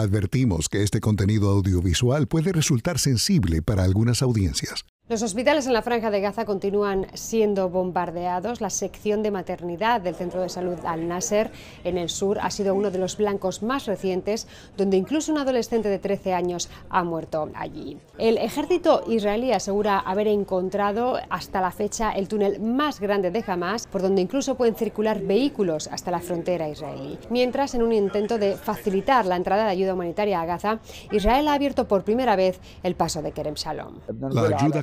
Advertimos que este contenido audiovisual puede resultar sensible para algunas audiencias. Los hospitales en la Franja de Gaza continúan siendo bombardeados. La sección de maternidad del Centro de Salud Al-Nasser en el sur ha sido uno de los blancos más recientes, donde incluso un adolescente de 13 años ha muerto allí. El ejército israelí asegura haber encontrado hasta la fecha el túnel más grande de Hamas, por donde incluso pueden circular vehículos hasta la frontera israelí. Mientras, en un intento de facilitar la entrada de ayuda humanitaria a Gaza, Israel ha abierto por primera vez el paso de Kerem Shalom.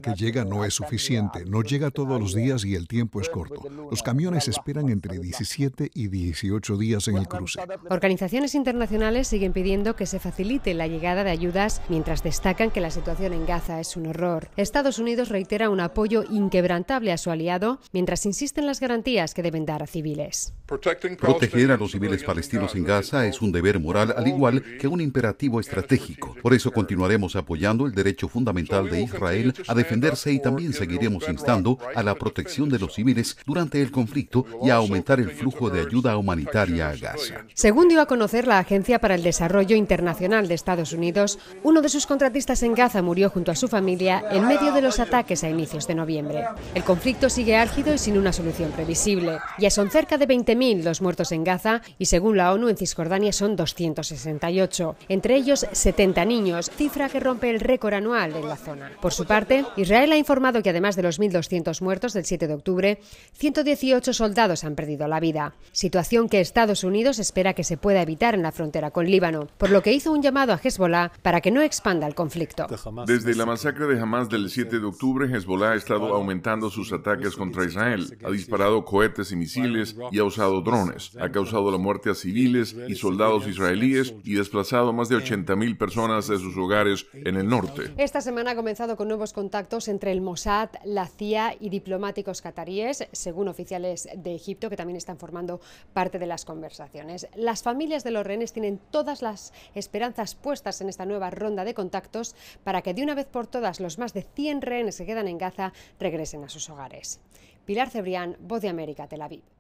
que llega no es suficiente, no llega todos los días y el tiempo es corto. Los camiones esperan entre 17 y 18 días en el cruce. Organizaciones internacionales siguen pidiendo que se facilite la llegada de ayudas mientras destacan que la situación en Gaza es un horror. Estados Unidos reitera un apoyo inquebrantable a su aliado mientras insisten las garantías que deben dar a civiles. Proteger a los civiles palestinos en Gaza es un deber moral al igual que un imperativo estratégico. Por eso continuaremos apoyando el derecho fundamental de Israel a defenderse y también seguiremos instando a la protección de los civiles durante el conflicto y a aumentar el flujo de ayuda humanitaria a Gaza. Según dio a conocer la Agencia para el Desarrollo Internacional de Estados Unidos, uno de sus contratistas en Gaza murió junto a su familia en medio de los ataques a inicios de noviembre. El conflicto sigue álgido y sin una solución previsible. Ya son cerca de 20 7.000 los muertos en Gaza y según la ONU en Cisjordania son 268, entre ellos 70 niños, cifra que rompe el récord anual en la zona. Por su parte, Israel ha informado que además de los 1.200 muertos del 7 de octubre, 118 soldados han perdido la vida, situación que Estados Unidos espera que se pueda evitar en la frontera con Líbano, por lo que hizo un llamado a Hezbollah para que no expanda el conflicto. Desde la masacre de Hamas del 7 de octubre, Hezbollah ha estado aumentando sus ataques contra Israel, ha disparado cohetes y misiles y ha usado drones. Ha causado la muerte a civiles y soldados israelíes y desplazado a más de 80.000 personas de sus hogares en el norte. Esta semana ha comenzado con nuevos contactos entre el Mossad, la CIA y diplomáticos cataríes, según oficiales de Egipto, que también están formando parte de las conversaciones. Las familias de los rehenes tienen todas las esperanzas puestas en esta nueva ronda de contactos para que de una vez por todas los más de 100 rehenes que quedan en Gaza regresen a sus hogares. Pilar Cebrián, Voz de América, Tel Aviv.